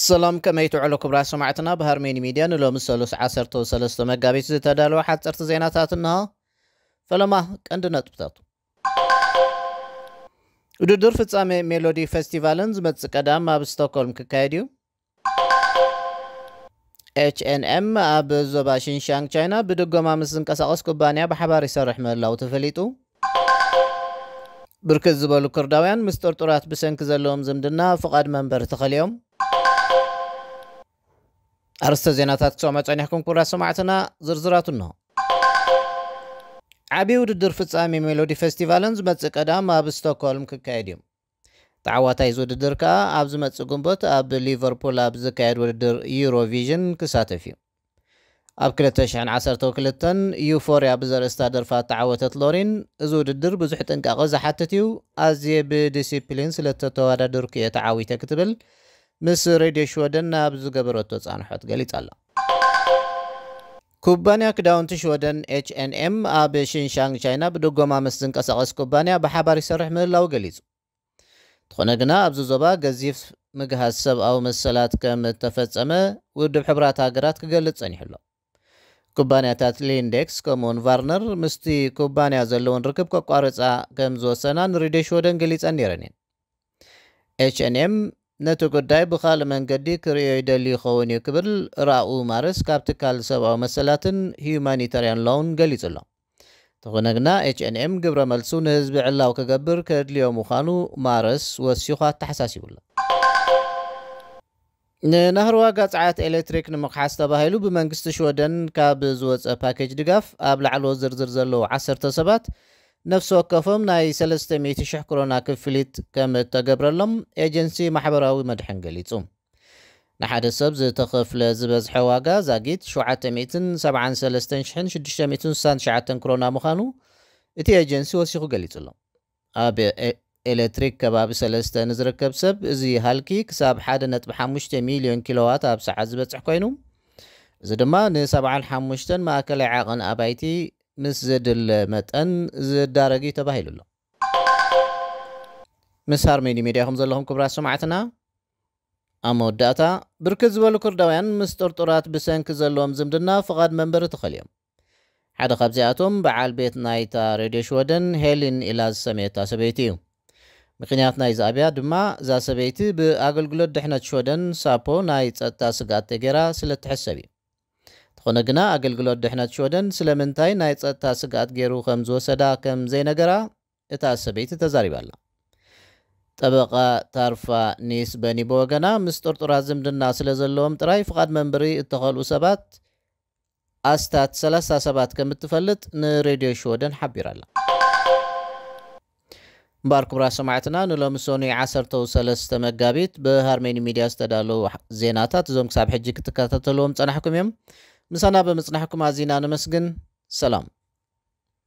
سلام كميتو علوكم راسو معتنا بهرميني ميديا نلوم سلوس عصر تو سلوس تو مقابي سيزي تدالو حد سرت زيناتاتنا فلما كندنا تبتاتو ودو دور فتسامي ميلودي فستيفالن زمت سكادام ما بستوكولم ككايديو HNM اب زوباشن شانك چاينا بدو قوما مسزن كساقس كوبانيا بحباري سرح ملاو تفليتو بركز زبالو كرداويان مستور تورات بسنك زلوم زمدنا فقاد منبر تخليوم ኣርስተ ዜናታት ክሰማ ፀኒሕኩም ኩራ ሰማዕትና ዝርዝራት እንሆ ዓብዪ ውድድር ፍጻሜ ሜሎዲ ፌስቲቫልን ዝመፅእ ቀዳም ኣብ ስቶክሆልም ክካየድ እዩ ተዓዋታይ እዚ ውድድር ከዓ ኣብ ዝመፅእ ጉንበት ኣብ ሊቨርፑል ኣብ ዝካየድ ውድድር ዩሮቪዥን ክሳተፍ እዩ ኣብ 212 ዩፎርያ ብዘርእስታ ደርፋ ተዓወተት ሎሪን እዚ ውድድር ብዙሕ ጥንቃቐ ዝሓትት እዩ ኣዝየ ብዲስፕሊን ስለተተወዳድርኩ እየ ተዓዊተ ክትብል ምስ ሬድዮ ሽወደን ናብ ዝገበረቶ ጻንሖት ገሊጻ ኣላ ኩባንያ ክዳውንቲ ሽወደን ኤችኤንኤም H&M ኣብ ሽንሻንግ ቻይና ብድጎማ ምስ ዝንቀሳቐስ ኩባንያ ብሓባር ይሰርሕ ምህላው ገሊጹ እንተኾነ ግና ኣብዚ ዞባ ገዚፍ ምግሃዝ ሰብኣዊ መሰላት ከም እተፈጸመ ውድብ ሕብራት ሃገራት ክገልጽ ጸኒሑ ኣሎ ኩባንያታት ሊንዴክስ ከምኡውን ቫርነር ምስቲ ኩባንያ ዘለውን ርክብ ከቋርፃ ከም ዝወሰና ንሬድዮ ሽወደን ገሊጸን ነይረን እየን ኤችኤንኤም H&M ነቲ ጉዳይ ብኻል መንገዲ ክርዮ ይደሊ ይኸውን እዩ ክብል ራኡ ማርስ ካብ ትካል ሰብኣዊ መሰላትን ሂማኒታርያን ሎውን ገሊጹ ኣሎ ተኾነ ግና ኤችኤንኤም ግብረ መልሱ ንህዝቢ ዕላው ክገብር ከድልዮ ምዃኑ ማርስ ወሲኹ ኣተሓሳሲቡሎ ንናህሪ ዋጋ ፀዓት ኤሌክትሪክ ንምክሓስ ተባሂሉ ብመንግስቲ ሽወደን ካብ ዝወፀ ፓኬጅ ድጋፍ ኣብ ላዕሎ ዝርዝር ዘለዉ 1ሰተ ሰባት نفس وقفهم ناي سلسطة ميتي شح كورونا كفليت كم تقبر لهم ايجنسي محبراوي مدحن قليتهم نحاد السب زي تخف لزبز حواقا زاقيت شوعة ميتن سبعان سلسطة شحن شدشة ميتن سان شعة كورونا مخانو اتي ايجنسي وسيخو قليت لهم ابي اي الاتريك كباب سلسطة نزر كبسب زي هالكي كساب حادة نتبحا مشتة مليون كيلوات ابسع زبز حكوينو زدما نسبعان حموشتن ما اكل عاقن ابايتي مس زد المتن زد درجي تباهي لله مس هارميني ميديا هم زلهم كبرى سمعتنا اما داتا بركز ولو كردوان مستر طرات بسنك زلهم زمدنا فقد منبر تخليهم حدا خبزياتهم بعال بيت نايتا ريديش ودن هيلين الى السميتا سبيتيو مقنيات نايز ابيا دما زا سبيتي باقل قلود دحنا تشودن سابو نايت اتاسقات تجيرا سلت حسابيو ትኾነ ግና ኣገልግሎት ድሕነት ሽወደን ስለምንታይ ናይ ጸጥታ ስግኣት ገይሩ ከም ዝወሰዳ ከም ዘይነገራ እታ ሰበይቲ ተዛሪባ ኣላ ጠበቓ ታርፋ ኒስ በኒ ብወገና ምስ ጥርጡራት ዝምድና ስለ ዘለዎም ጥራይ ፍቓድ መንበሪ እተኸልኡ ሰባት ኣስታት 3 30 ሰባት ከም እትፈልጥ ንሬድዮ ሽወደን ሓቢራ ኣላ እምበር ክቡራ ሰማዕትና ንሎሚ ሶኒ 13 መጋቢት ብሃርሜኒ ሚድያ ዝተዳለዉ ዜናታት እዞም ክሳብ ሕጂ ክትከታተልዎም ፀናሕኩም እዮም ምሳና በምጽናሕኩም ኣዚና ንመስግን ሰላም